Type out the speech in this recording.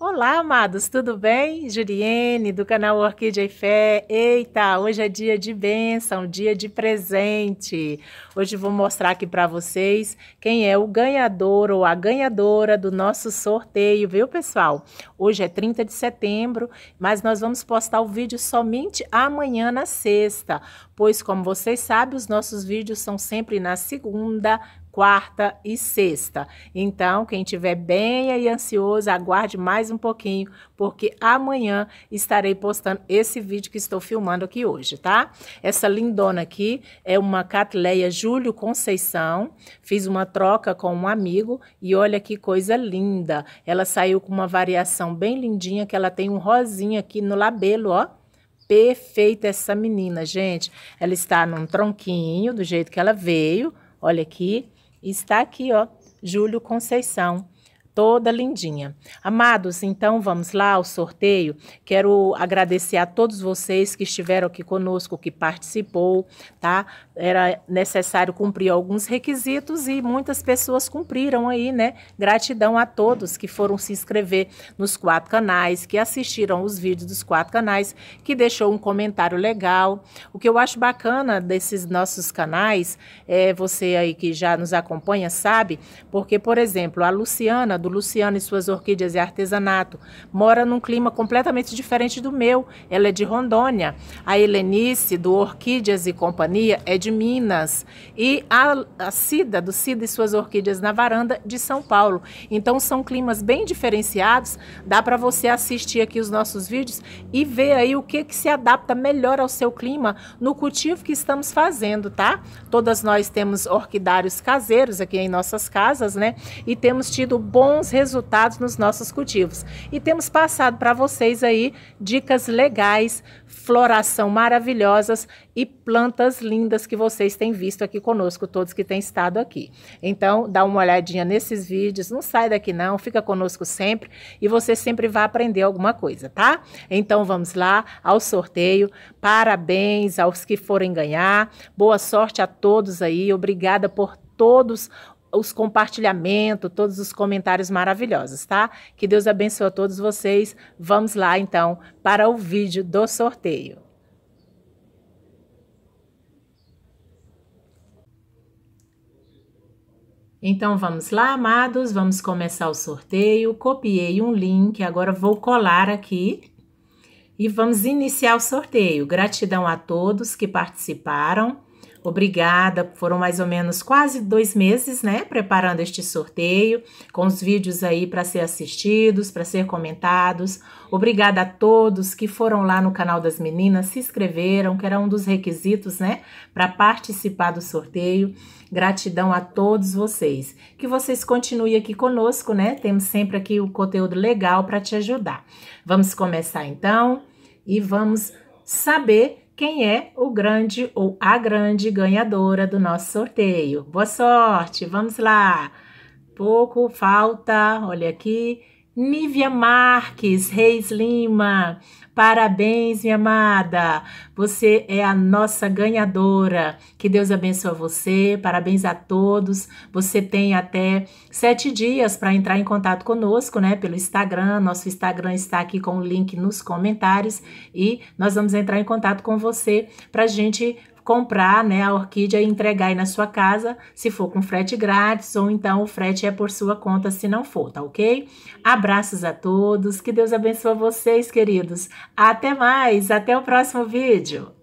Olá, amados, tudo bem? Juliene, do canal Orquídea e Fé. Eita, hoje é dia de bênção, dia de presente. Hoje vou mostrar aqui para vocês quem é o ganhador ou a ganhadora do nosso sorteio, viu, pessoal? Hoje é 30 de setembro, mas nós vamos postar o vídeo somente amanhã, na sexta, pois, como vocês sabem, os nossos vídeos são sempre na segunda, quarta e sexta. Então, quem tiver bem aí ansioso, aguarde mais um pouquinho, porque amanhã estarei postando esse vídeo que estou filmando aqui hoje, tá? Essa lindona aqui é uma Catleia Júlio Conceição. Fiz uma troca com um amigo e olha que coisa linda. Ela saiu com uma variação bem lindinha que ela tem um rosinha aqui no labelo, ó perfeita essa menina, gente. Ela está num tronquinho, do jeito que ela veio. Olha aqui, Está aqui, ó, Júlio Conceição toda lindinha. Amados, então vamos lá ao sorteio. Quero agradecer a todos vocês que estiveram aqui conosco, que participou, tá? Era necessário cumprir alguns requisitos e muitas pessoas cumpriram aí, né? Gratidão a todos que foram se inscrever nos quatro canais, que assistiram os vídeos dos quatro canais, que deixou um comentário legal. O que eu acho bacana desses nossos canais, é você aí que já nos acompanha sabe, porque por exemplo, a Luciana do do Luciano e suas orquídeas e artesanato, mora num clima completamente diferente do meu. Ela é de Rondônia. A Helenice, do Orquídeas e Companhia, é de Minas. E a, a Cida, do Cida e suas orquídeas na varanda, de São Paulo. Então, são climas bem diferenciados. Dá para você assistir aqui os nossos vídeos e ver aí o que, que se adapta melhor ao seu clima no cultivo que estamos fazendo, tá? Todas nós temos orquidários caseiros aqui em nossas casas, né? E temos tido bom bons resultados nos nossos cultivos. E temos passado para vocês aí dicas legais, floração maravilhosas e plantas lindas que vocês têm visto aqui conosco, todos que têm estado aqui. Então, dá uma olhadinha nesses vídeos, não sai daqui não, fica conosco sempre e você sempre vai aprender alguma coisa, tá? Então, vamos lá ao sorteio. Parabéns aos que forem ganhar. Boa sorte a todos aí. Obrigada por todos os compartilhamentos, todos os comentários maravilhosos, tá? Que Deus abençoe a todos vocês. Vamos lá, então, para o vídeo do sorteio. Então vamos lá, amados, vamos começar o sorteio. Copiei um link, agora vou colar aqui e vamos iniciar o sorteio. Gratidão a todos que participaram. Obrigada, foram mais ou menos quase dois meses, né, preparando este sorteio, com os vídeos aí para ser assistidos, para ser comentados. Obrigada a todos que foram lá no canal das meninas, se inscreveram, que era um dos requisitos, né, para participar do sorteio. Gratidão a todos vocês. Que vocês continuem aqui conosco, né? Temos sempre aqui o conteúdo legal para te ajudar. Vamos começar então e vamos saber quem é o grande ou a grande ganhadora do nosso sorteio. Boa sorte, vamos lá! Pouco falta, olha aqui, Nívia Marques Reis Lima, parabéns, minha amada. Você é a nossa ganhadora. Que Deus abençoe você. Parabéns a todos. Você tem até sete dias para entrar em contato conosco, né? Pelo Instagram. Nosso Instagram está aqui com o link nos comentários e nós vamos entrar em contato com você para gente comprar né, a orquídea e entregar aí na sua casa, se for com frete grátis, ou então o frete é por sua conta se não for, tá ok? Abraços a todos, que Deus abençoe vocês, queridos. Até mais, até o próximo vídeo.